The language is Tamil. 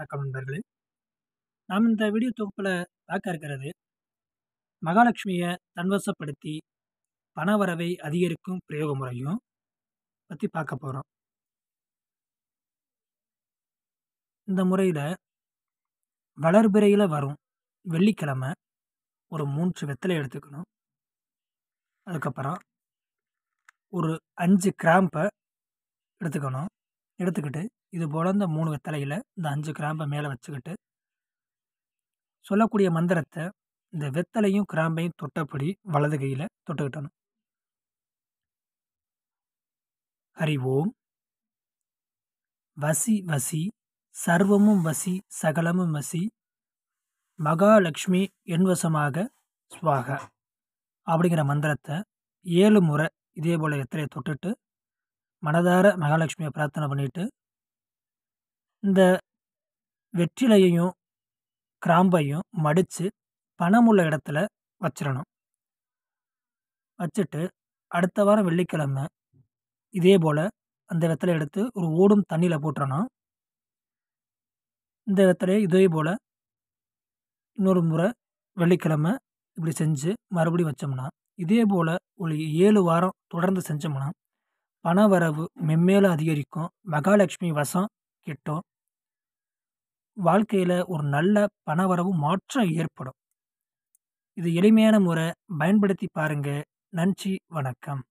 வணக்கம் நண்பர்களே நாம் இந்த வீடியோ தொகுப்பில் பார்க்க இருக்கிறது மகாலட்சுமியை தன்வசப்படுத்தி பணவரவை அதிகரிக்கும் பிரயோக முறையும் பற்றி பார்க்க போகிறோம் இந்த முறையில் வளர்பிறையில் வரும் வெள்ளிக்கிழமை ஒரு மூன்று வெத்தலை எடுத்துக்கணும் அதுக்கப்புறம் ஒரு அஞ்சு கிராம்பை எடுத்துக்கணும் எடுத்துக்கிட்டு இது போல் இந்த மூணு வெத்தலையில் இந்த அஞ்சு கிராம்பை மேலே வச்சுக்கிட்டு சொல்லக்கூடிய மந்திரத்தை இந்த வெத்தலையும் கிராம்பையும் தொட்டபடி வலது கையில் தொட்டுக்கிட்டணும் ஹரி ஓம் வசி வசி சர்வமும் வசி சகலமும் வசி மகாலட்சுமி என்வசமாக சுவாக அப்படிங்கிற மந்திரத்தை ஏழு முறை இதே போல் எத்தலையை தொட்டுட்டு மனதார மகாலட்சுமியை பிரார்த்தனை பண்ணிட்டு இந்த வெற்றிலையையும் கிராம்பையும் மடித்து பணமுள்ள இடத்துல வச்சிடணும் வச்சுட்டு அடுத்த வாரம் வெள்ளிக்கிழமை இதே போல் அந்த வெத்தலை எடுத்து ஒரு ஓடும் தண்ணியில் போட்டுறணும் இந்த வெத்தலையை இதே போல் இன்னொரு முறை வெள்ளிக்கிழமை இப்படி செஞ்சு மறுபடியும் வச்சோம்னா இதே போல் ஒரு ஏழு வாரம் தொடர்ந்து செஞ்சோம்னா பண வரவு மென்மேலும் அதிகரிக்கும் மகாலட்சுமி வசம் கிட்டும் வாழ்க்கையில் ஒரு நல்ல பண வரவு மாற்றம் ஏற்படும் இது எளிமையான முறை பயன்படுத்தி பாருங்கள் நன்றி வணக்கம்